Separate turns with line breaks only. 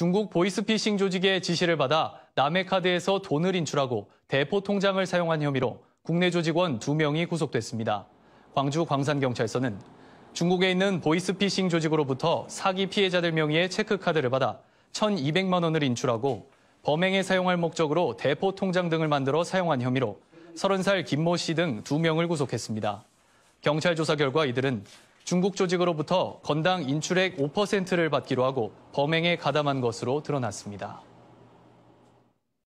중국 보이스피싱 조직의 지시를 받아 남의 카드에서 돈을 인출하고 대포 통장을 사용한 혐의로 국내 조직원 2명이 구속됐습니다. 광주 광산경찰서는 중국에 있는 보이스피싱 조직으로부터 사기 피해자들 명의의 체크카드를 받아 1,200만 원을 인출하고 범행에 사용할 목적으로 대포 통장 등을 만들어 사용한 혐의로 30살 김모 씨 등 2명을 구속했습니다. 경찰 조사 결과 이들은 중국 조직으로부터 건당 인출액 5%를 받기로 하고 범행에 가담한 것으로 드러났습니다.